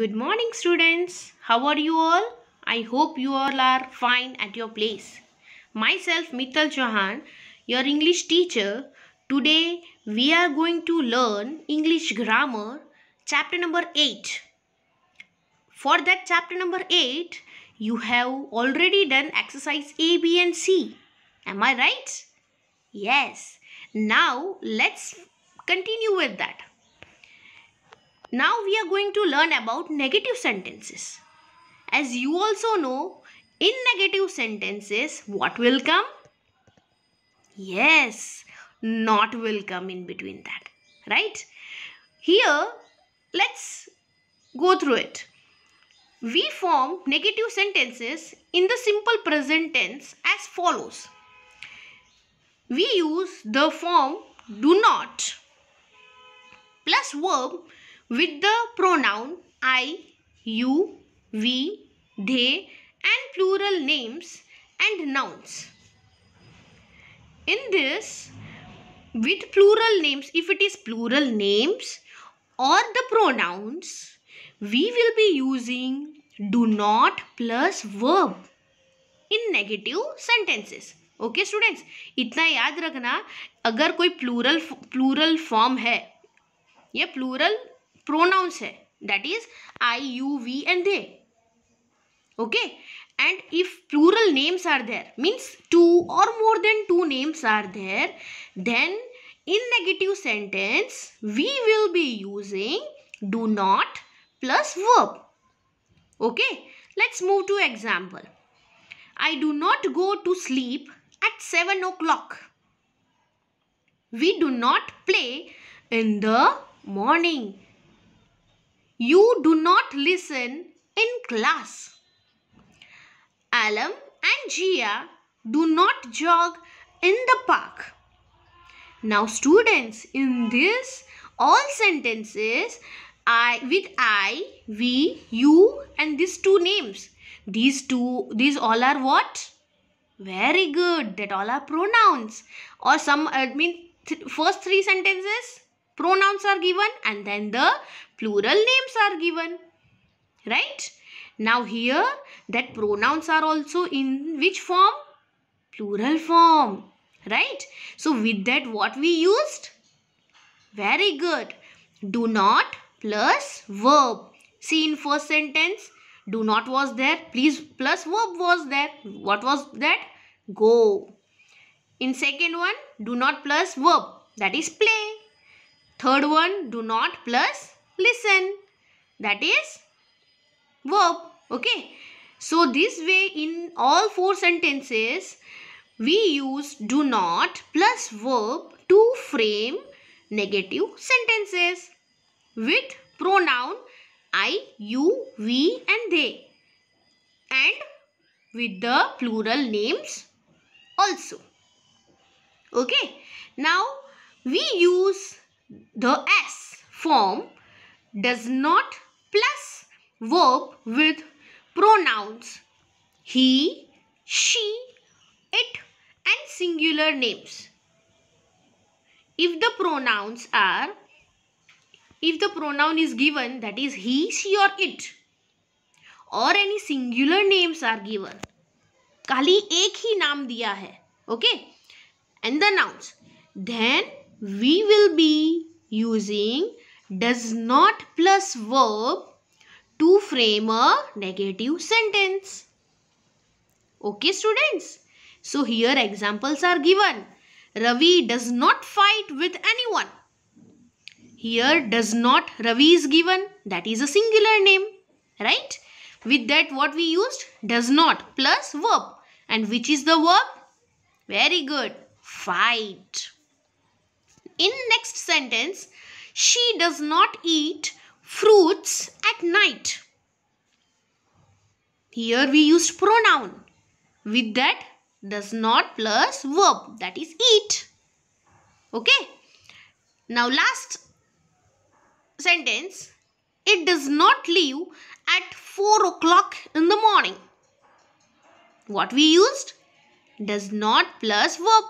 Good morning students. How are you all? I hope you all are fine at your place. Myself Mittal Chauhan, your English teacher. Today we are going to learn English grammar chapter number 8. For that chapter number 8, you have already done exercise A, B and C. Am I right? Yes. Now let's continue with that. Now we are going to learn about negative sentences. As you also know, in negative sentences, what will come? Yes, not will come in between that, right? Here, let's go through it. We form negative sentences in the simple present tense as follows. We use the form do not plus verb with the pronoun I, you, we, they and plural names and nouns. In this, with plural names, if it is plural names or the pronouns, we will be using do not plus verb in negative sentences. Okay students इतना याद रखना अगर कोई plural plural form है या plural Pronouns है that is is and they. Okay, and if plural names are there means two or more than two names are there then in negative sentence we will be using do not plus verb okay let's move to example i do not go to sleep at 7 o'clock we do not play in the morning you do not listen in class. Alam and Gia do not jog in the park. Now students, in this all sentences I with I, we, you and these two names. These two, these all are what? Very good. That all are pronouns. Or some, I mean, th first three sentences pronouns are given and then the plural names are given. Right? Now here that pronouns are also in which form? Plural form. Right? So with that what we used? Very good. Do not plus verb. See in first sentence do not was there please plus verb was there what was that go in second one do not plus verb that is play Third one, do not plus listen. That is verb. Okay. So this way in all four sentences, we use do not plus verb to frame negative sentences with pronoun I, you, we and they and with the plural names also. Okay. Now, we use the s form does not plus verb with pronouns he, she, it and singular names. If the pronouns are, if the pronoun is given that is he, she or it or any singular names are given. kali ek hi naam diya hai okay and the nouns then we will be using does not plus verb to frame a negative sentence. Okay students. So here examples are given. Ravi does not fight with anyone. Here does not Ravi is given. That is a singular name. Right? With that what we used? Does not plus verb. And which is the verb? Very good. Fight in next sentence, she does not eat fruits at night. Here we used pronoun. With that, does not plus verb that is eat. Okay. Now last sentence. It does not leave at 4 o'clock in the morning. What we used? Does not plus verb.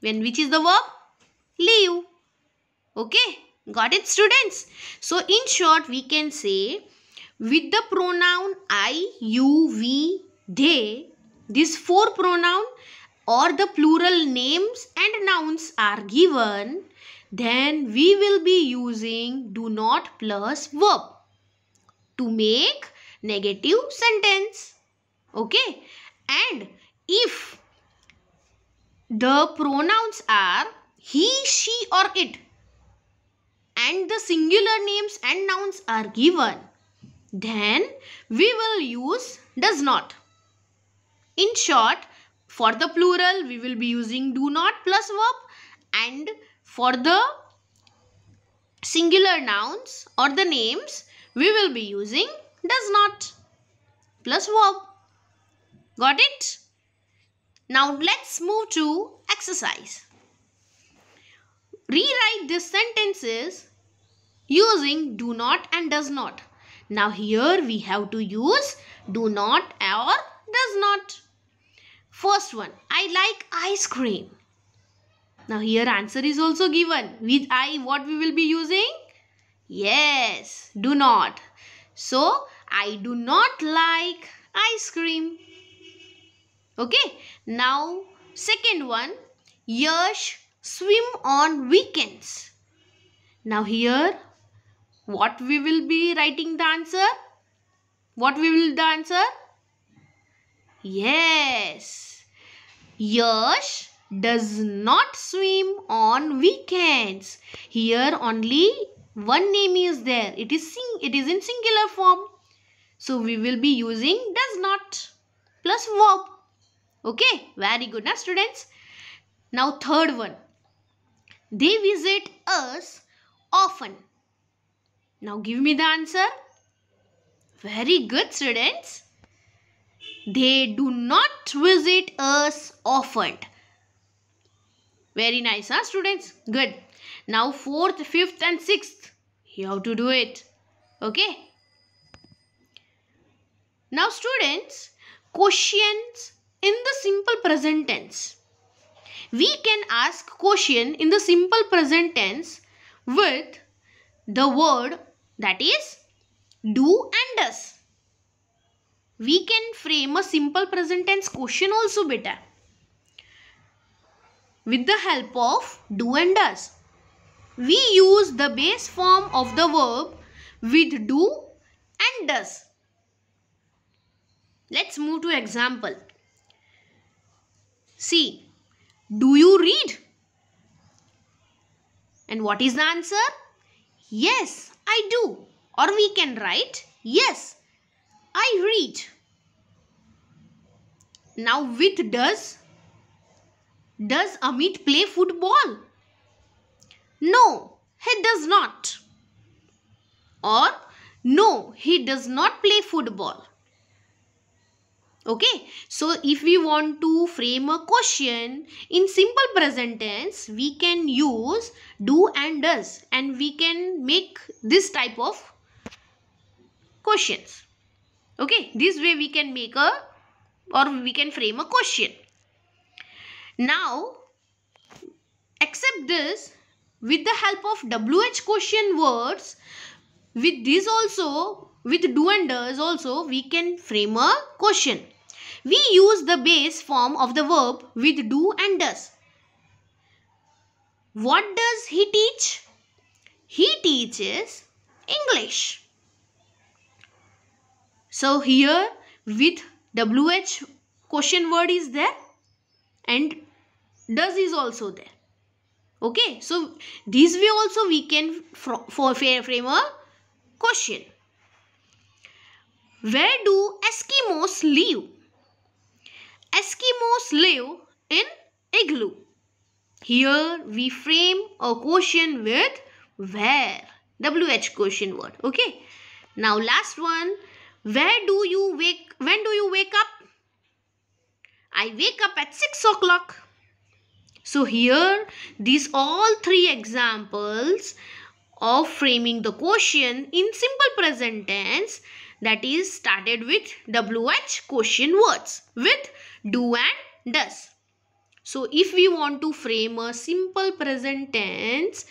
When which is the verb? leave. Okay, got it students? So in short we can say with the pronoun I, you, we, they, these four pronoun or the plural names and nouns are given, then we will be using do not plus verb to make negative sentence. Okay. And if the pronouns are he, she or it and the singular names and nouns are given, then we will use does not. In short, for the plural, we will be using do not plus verb and for the singular nouns or the names, we will be using does not plus verb. Got it? Now let's move to exercise rewrite this sentences using do not and does not. Now here we have to use do not or does not. First one, I like ice cream. Now here answer is also given. With I, what we will be using? Yes, do not. So, I do not like ice cream. Okay. Now, second one. Yash swim on weekends. Now here, what we will be writing the answer? What we will the answer? Yes. Yash does not swim on weekends. Here only one name is there. It is sing it is in singular form. So we will be using does not plus verb. Okay, very good now students. Now third one. They visit us often. Now give me the answer. Very good students. They do not visit us often. Very nice, huh students? Good. Now 4th, 5th and 6th. You have to do it. Okay. Now students, questions in the simple present tense we can ask question in the simple present tense with the word that is do and does. We can frame a simple present tense question also better with the help of do and does. We use the base form of the verb with do and does. Let's move to example. See, do you read? And what is the answer? Yes, I do. Or we can write, yes, I read. Now with does, does Amit play football? No, he does not. Or no, he does not play football okay so if we want to frame a question in simple present tense we can use do and does and we can make this type of questions okay this way we can make a or we can frame a question now accept this with the help of wh question words with this also with do and does also we can frame a question we use the base form of the verb with do and does. What does he teach? He teaches English. So here with WH question word is there and does is also there. Okay, so this way also we can for frame a question. Where do Eskimos live? Eskimos live in igloo. Here we frame a question with where. WH question word. Okay. Now last one. Where do you wake? When do you wake up? I wake up at 6 o'clock. So here these all three examples of framing the question in simple present tense that is started with WH question words with do and does. So if we want to frame a simple present tense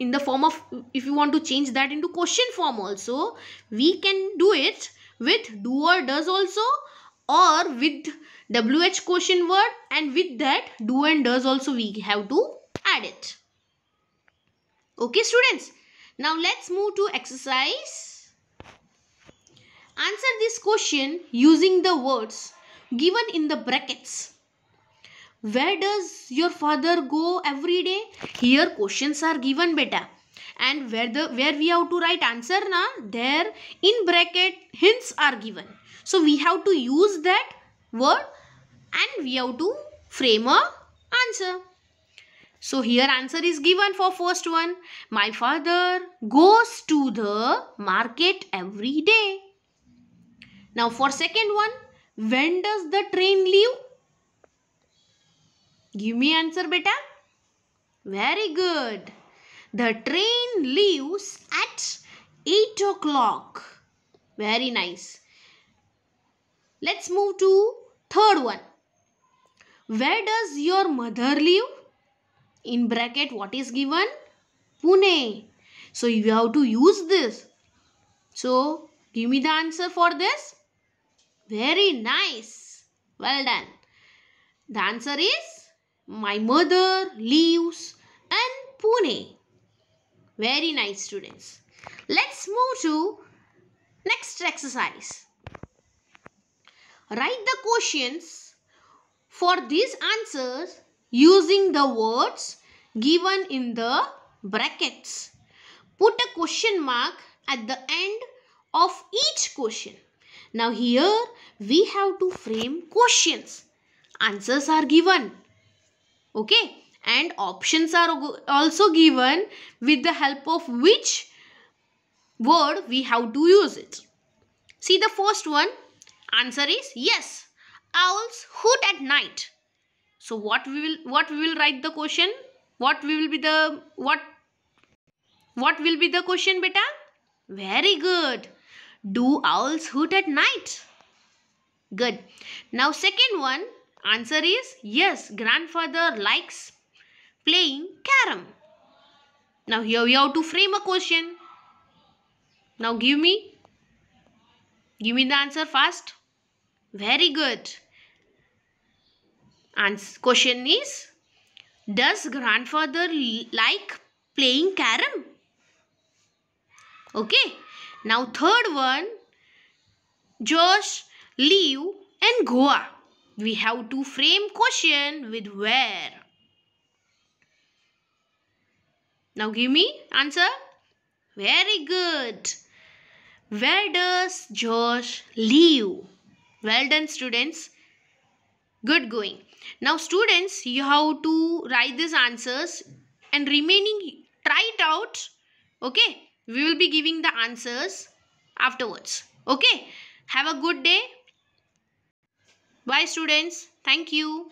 in the form of, if you want to change that into question form also, we can do it with do or does also or with WH question word and with that do and does also we have to add it. Okay students, now let's move to exercise. Answer this question using the words given in the brackets. Where does your father go every day? Here questions are given beta. And where the where we have to write answer na there in bracket hints are given. So we have to use that word and we have to frame a answer. So here answer is given for first one. My father goes to the market every day. Now for second one, when does the train leave? Give me answer beta. Very good. The train leaves at 8 o'clock. Very nice. Let's move to third one. Where does your mother live? In bracket what is given? Pune. So you have to use this. So give me the answer for this. Very nice. Well done. The answer is my mother lives in Pune. Very nice students. Let's move to next exercise. Write the questions for these answers using the words given in the brackets. Put a question mark at the end of each question. Now here we have to frame questions. Answers are given. Okay. And options are also given with the help of which word we have to use it. See the first one. Answer is yes. Owls hoot at night. So what we will what we will write the question? What we will be the what what will be the question beta? Very good. Do owls hoot at night? Good. Now second one, answer is yes, grandfather likes playing carom. Now here we have to frame a question. Now give me, give me the answer fast. Very good. Answer, question is, does grandfather like playing carom? Okay. Now third one, Josh, Liu and Goa. We have to frame question with where. Now give me answer. Very good. Where does Josh live? Well done students. Good going. Now students, you have to write these answers and remaining, try it out. Okay. We will be giving the answers afterwards. Okay. Have a good day. Bye students. Thank you.